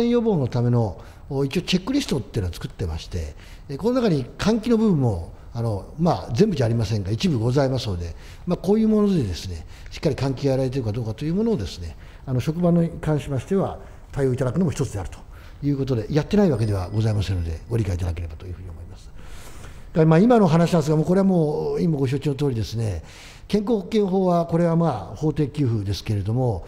染予防のための一応チェックリストっていうのを作ってまして、この中に換気の部分もあの、まあ、全部じゃありませんが、一部ございますので、まあ、こういうものでですね、しっかり換気がやられているかどうかというものをですね、あの職場に関しましては対応いただくのも一つであるということで、やってないわけではございませんので、ご理解いただければというふうに思います。まあ、今の話なんですが、もうこれはもう今ご承知の通りですね、健康保険法は、これはまあ法定給付ですけれども、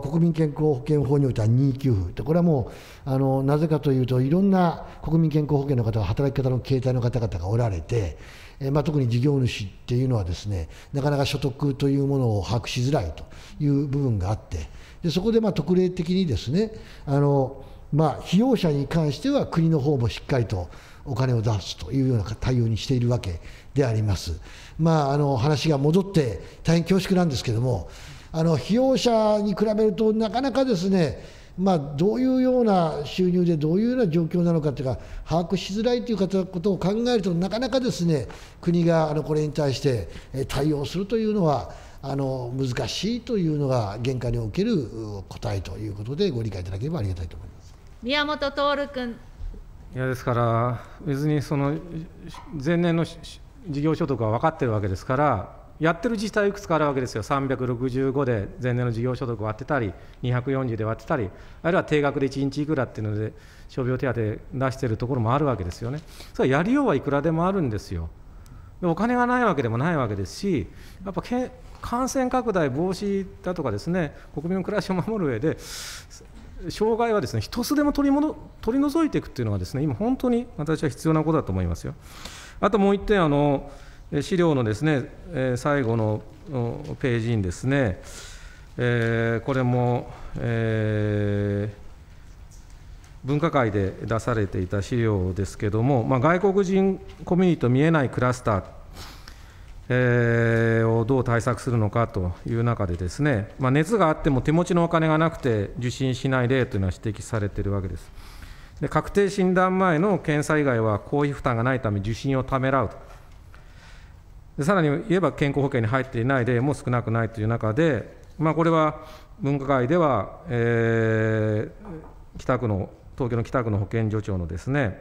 国民健康保険法においては任意給付、これはもうあのなぜかというと、いろんな国民健康保険の方が、働き方の形態の方々がおられて、えまあ、特に事業主っていうのはですね、なかなか所得というものを把握しづらいという部分があって、でそこでまあ特例的にですね、あのまあ、用者に関しては国の方もしっかりとお金を出すというような対応にしているわけであります。まあ、あの話が戻って大変恐縮なんですけれども、あの費用者に比べると、なかなかですね、まあ、どういうような収入でどういうような状況なのかというか、把握しづらいということを考えると、なかなかですね国があのこれに対して対応するというのは、あの難しいというのが、現下における答えということで、ご理解いただければありがたいと思います宮本徹君。いやですから、別にその前年の事業所得は分かってるわけですから、やってる自治体いくつかあるわけですよ、365で前年の事業所得を割ってたり、240で割ってたり、あるいは定額で1日いくらっていうので、傷病手当出してるところもあるわけですよね、それはやりようはいくらでもあるんですよ、お金がないわけでもないわけですし、やっぱけ感染拡大防止だとか、ですね国民の暮らしを守る上で、障害はですね一つでも取り取り除いていくっていうのがですね今本当に私は必要なことだと思いますよ。あともう1点、あの資料のですね、え最後のページにですね、えー、これも、えー、分科会で出されていた資料ですけれども、まあ、外国人コミュニティと見えないクラスター、えー、をどう対策するのかという中でですね、まあ、熱があっても手持ちのお金がなくて受診しない例というのは指摘されているわけです。で確定診断前の検査以外は公費負担がないため受診をためらうとでさらに言えば健康保険に入っていない例も少なくないという中で、まあ、これは分科会では、えー、北区の東京の北区の保健所長のですね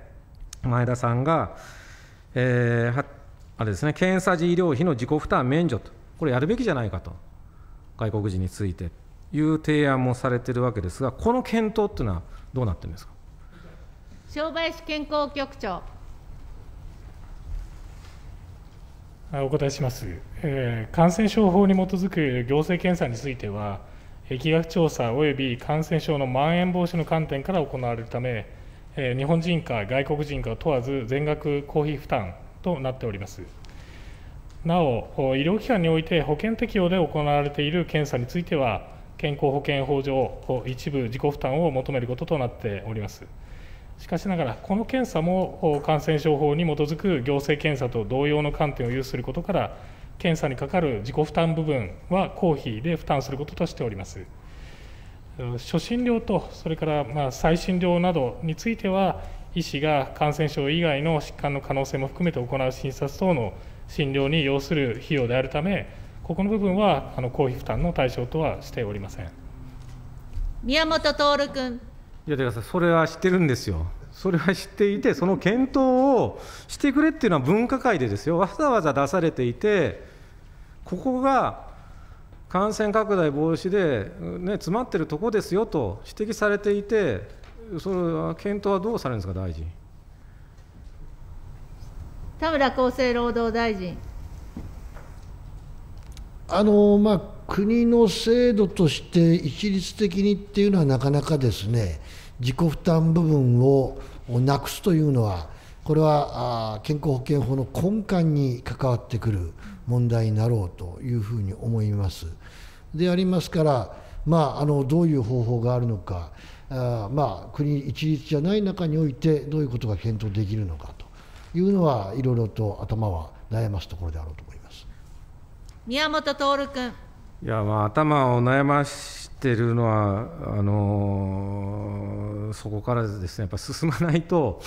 前田さんが、えー、あれですね検査時医療費の自己負担免除とこれやるべきじゃないかと外国人についていう提案もされているわけですがこの検討というのはどうなってるんですか。商売健康局長。お答えします、えー、感染症法に基づく行政検査については、疫学調査及び感染症のまん延防止の観点から行われるため、えー、日本人か外国人か問わず全額公費負担となっております。なお、医療機関において保険適用で行われている検査については、健康保険法上、一部自己負担を求めることとなっております。しかしながら、この検査も感染症法に基づく行政検査と同様の観点を有することから、検査にかかる自己負担部分は公費で負担することとしております。初診料と、それからまあ再診料などについては、医師が感染症以外の疾患の可能性も含めて行う診察等の診療に要する費用であるため、ここの部分はあの公費負担の対象とはしておりません。宮本徹君。いやだからそれは知ってるんですよ、それは知っていて、その検討をしてくれっていうのは分科会でですよ、わざわざ出されていて、ここが感染拡大防止で、ね、詰まってるとこですよと指摘されていて、そは検討はどうされるんですか、大臣。田村厚生労働大臣。あのまあ国の制度として一律的にっていうのはなかなかですね自己負担部分をなくすというのはこれは健康保険法の根幹に関わってくる問題になろうというふうに思います。でありますから、まあ、あのどういう方法があるのかあ、まあ、国一律じゃない中においてどういうことが検討できるのかというのはいろいろと頭は悩ますところであろうと思います。宮本徹君いやまあ、頭を悩ましてるのはあのー、そこからですねやっぱ進まないと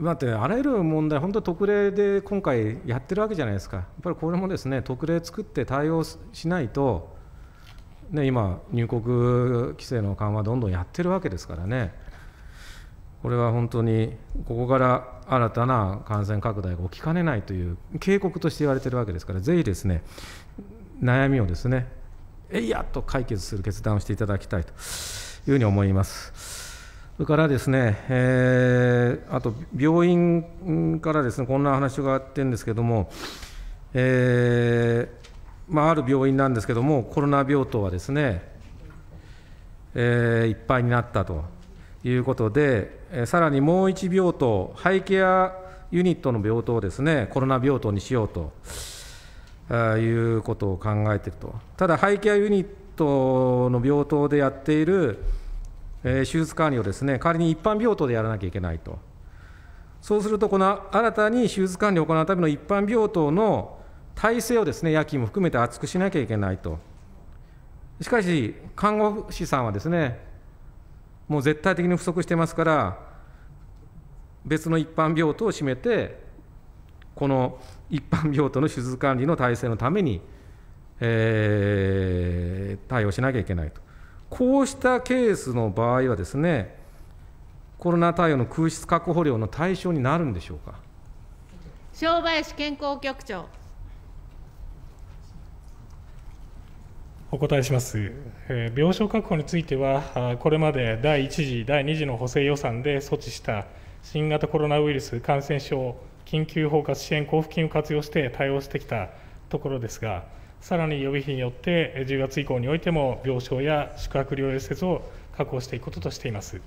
だってあらゆる問題本当に特例で今回やってるわけじゃないですかやっぱりこれもですね特例作って対応しないと、ね、今入国規制の緩和どんどんやってるわけですからねこれは本当にここから新たな感染拡大が起きかねないという警告として言われてるわけですからぜひですね悩みをですねえいやっと解決する決断をしていただきたいというふうに思います。それからですね、えー、あと病院からですねこんな話があってんですけども、えー、まあ、ある病院なんですけども、コロナ病棟はですね、えー、いっぱいになったということで、えさらにもう1病棟、ハイケアユニットの病棟をですね、コロナ病棟にしようと。いうことを考えていると、ただ、廃棄やユニットの病棟でやっている、えー、手術管理をですね仮に一般病棟でやらなきゃいけないと、そうすると、この新たに手術管理を行うための一般病棟の体制をですね夜勤も含めて厚くしなきゃいけないと、しかし、看護師さんはですねもう絶対的に不足してますから、別の一般病棟を占めて、この一般病棟の手術管理の体制のために、えー、対応しなきゃいけないと。こうしたケースの場合はですね、コロナ対応の空室確保量の対象になるんでしょうか。正林健康局長。お答えします、え病床確保については、これまで第1次、第2次の補正予算で措置した新型コロナウイルス感染症緊急包括支援交付金を活用して対応してきたところですが、さらに予備費によって、10月以降においても病床や宿泊療養施設を確保していくこととしています。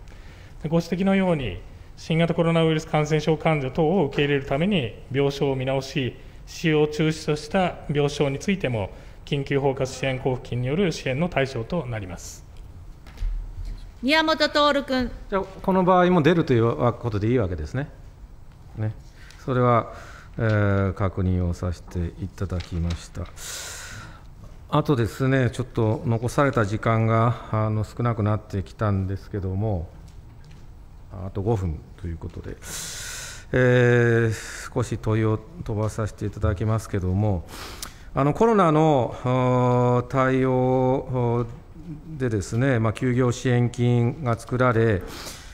ご指摘のように、新型コロナウイルス感染症患者等を受け入れるために、病床を見直し、使用中止とした病床についても、緊急包括支援交付金による支援の対象となります。宮本徹君。じゃこの場合も出るということでいいわけですね。ねそれは、えー、確認をさせていただきました。あとですね、ちょっと残された時間があの少なくなってきたんですけども、あと5分ということで、えー、少し問いを飛ばさせていただきますけども、あのコロナの対応でですね、まあ、休業支援金が作られ、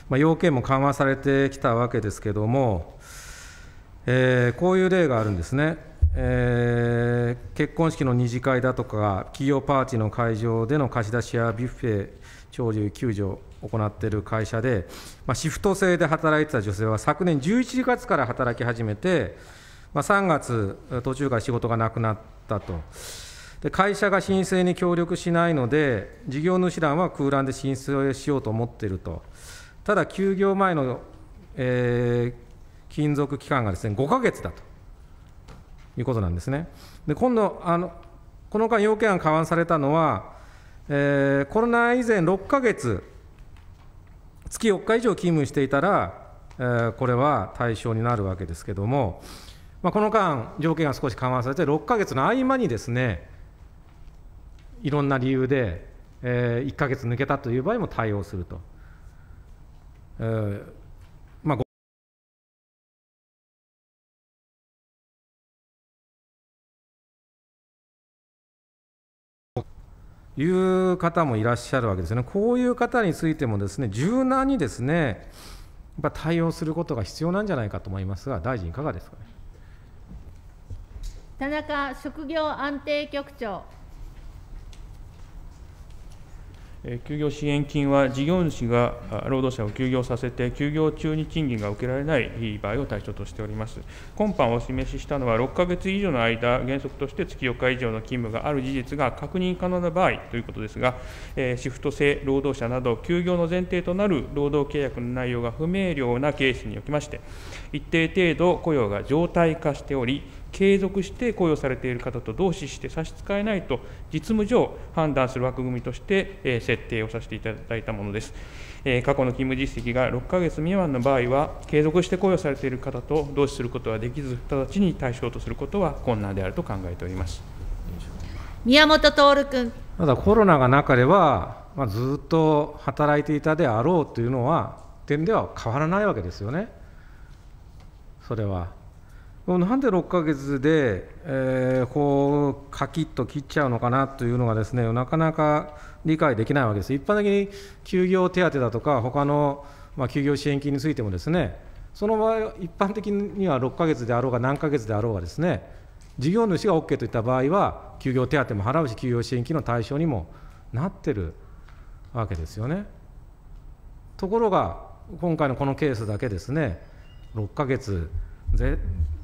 まあ、要件も緩和されてきたわけですけども、えー、こういう例があるんですね、えー、結婚式の二次会だとか、企業パーティーの会場での貸し出しやビュッフェ、長寿、救助を行っている会社で、まあ、シフト制で働いてた女性は、昨年11月から働き始めて、まあ、3月、途中から仕事がなくなったと。で会社が申請に協力しないので、事業主団は空欄で申請しようと思っていると、ただ、休業前の、えー、勤続期間がですね、5か月だということなんですね。で、今度、あのこの間、要件が緩和されたのは、えー、コロナ以前6か月、月4日以上勤務していたら、えー、これは対象になるわけですけれども、まあ、この間、条件が少し緩和されて、6か月の合間にですね、いろんな理由で、えー、1か月抜けたという場合も対応すると。えーいう方もいらっしゃるわけですね、こういう方についてもですね柔軟にですねやっぱ対応することが必要なんじゃないかと思いますが、大臣、いかがですか、ね、田中職業安定局長。休業支援金は事業主が労働者を休業させて、休業中に賃金が受けられない場合を対象としております。今般お示ししたのは、6ヶ月以上の間、原則として月4日以上の勤務がある事実が確認可能な場合ということですが、シフト制労働者など、休業の前提となる労働契約の内容が不明瞭なケースにおきまして、一定程度雇用が常態化しており、継続して雇用されている方と同視して差し支えないと実務上判断する枠組みとして、え設定をさせていただいたものです、え過去の勤務実績が6ヶ月未満の場合は継続して雇用されている方と同視することはできず直ちに対象とすることは困難であると考えております宮本徹君まだコロナがなければ、まあ、ずっと働いていたであろうというのは点では変わらないわけですよねそれは。なんで6か月で、えー、こうカキッと切っちゃうのかなというのがですねなかなか理解できないわけです。一般的に休業手当だとか他のまあ休業支援金についてもですねその場合一般的には6か月であろうが何か月であろうがですね事業主が OK といった場合は休業手当も払うし休業支援金の対象にもなってるわけですよね。ところが今回のこのケースだけですね6か月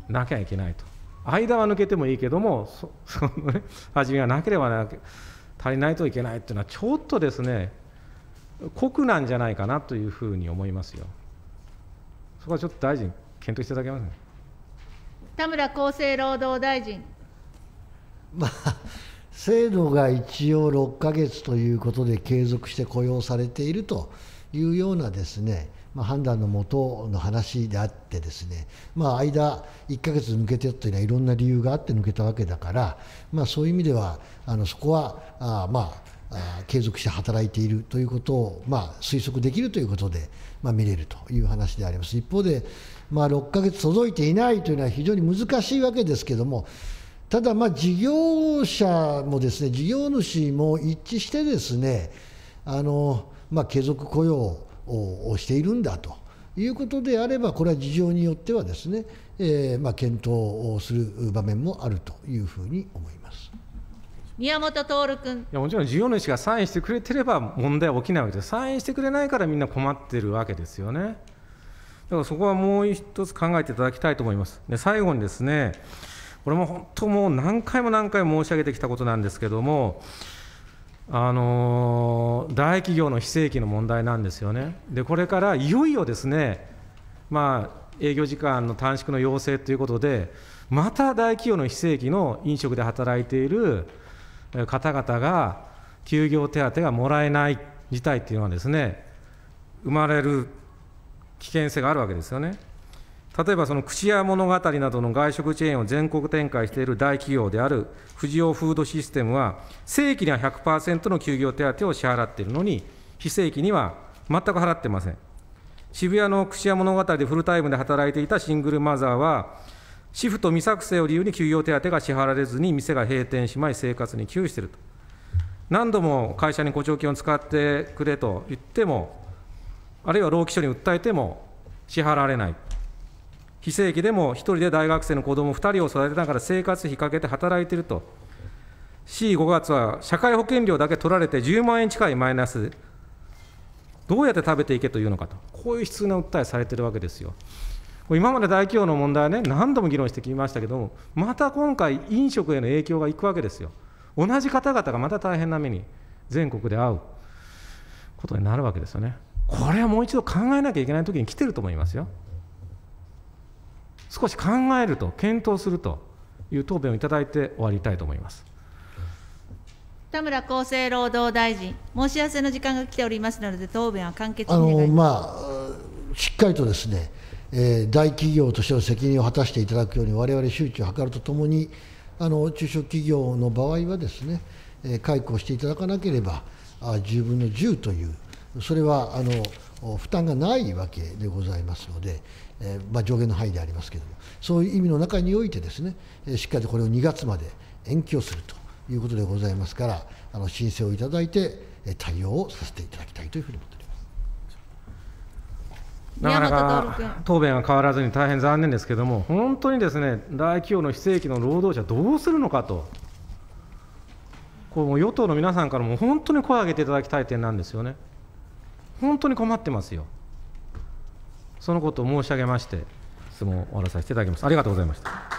なきゃいけないと間は抜けてもいいけどもそ その、ね、初めがなければな足りないといけないっていうのはちょっとですね酷なんじゃないかなというふうに思いますよそこはちょっと大臣検討していただけます、ね、田村厚生労働大臣まあ制度が一応6か月ということで継続して雇用されているというようなですねまあ、判断のもとの話であってですね、まあ、間1ヶ月抜けてというのはいろんな理由があって抜けたわけだから、まあ、そういう意味ではあのそこはあまあ継続して働いているということを、まあ、推測できるということで、まあ、見れるという話であります一方で、まあ、6ヶ月届いていないというのは非常に難しいわけですけどもただ、まあ、事業者もですね事業主も一致してですねあの、まあ、継続雇用をしているんだということであれば、これは事情によってはですね、えー、まあ検討をする場面もあるというふうに思います。宮本徹君いやもちろん事業主がサインしてくれてれば問題は起きないわけです、サインしてくれないからみんな困ってるわけですよね。だからそこはもう一つ考えていただきたいと思います。で最後にですね、これも本当もう何回も何回も申し上げてきたことなんですけども、あの大企業の非正規の問題なんですよね。でこれからいよいよですね、まあ、営業時間の短縮の要請ということで、また大企業の非正規の飲食で働いている方々が休業手当がもらえない事態っていうのはですね、生まれる危険性があるわけですよね。例えばその串屋物語などの外食チェーンを全国展開している大企業である富士オフードシステムは、正規には100%の休業手当を支払っているのに、非正規には全く払ってません。渋谷の串屋物語でフルタイムで働いていたシングルマザーは、シフト未作成を理由に休業手当が支払われずに店が閉店しまい、生活に窮していると。何度も会社に補張金を使ってくれと言っても、あるいは労基署に訴えても支払われない。非正規でも1人で大学生の子供2人を育てながら生活費かけて働いていると、C5 月は社会保険料だけ取られて10万円近いマイナス、どうやって食べていけというのかと、こういう悲痛な訴えされてるわけですよ。今まで大企業の問題はね、何度も議論してきましたけども、また今回、飲食への影響がいくわけですよ。同じ方々がまた大変な目に全国で会うことになるわけですよね。これはもう一度考えなきゃいけない時に来てると思いますよ。少し考えると、検討するという答弁をいただいて終わりたいと思います。田村厚生労働大臣、申し合わせの時間が来ておりますので、答弁は簡潔にまあ、しっかりとですね、えー、大企業としての責任を果たしていただくように、われわれ周知を図るとともに、あの中小企業の場合はですね、えー、解雇していただかなければ、あ10分の10という、それはあの負担がないわけでございますので、えー、まあ、上限の範囲でありますけれども、そういう意味の中においてですね、しっかりこれを2月まで延期をするということでございますから、あの申請をいただいて、対応をさせていただきたいというふうに思っておりますなかなか答弁は変わらずに大変残念ですけれども、本当にですね大企業の非正規の労働者、どうするのかと、こう与党の皆さんからも本当に声を上げていただきたい点なんですよね。本当に困ってますよそのことを申し上げまして質問を終わらさせていただきますありがとうございました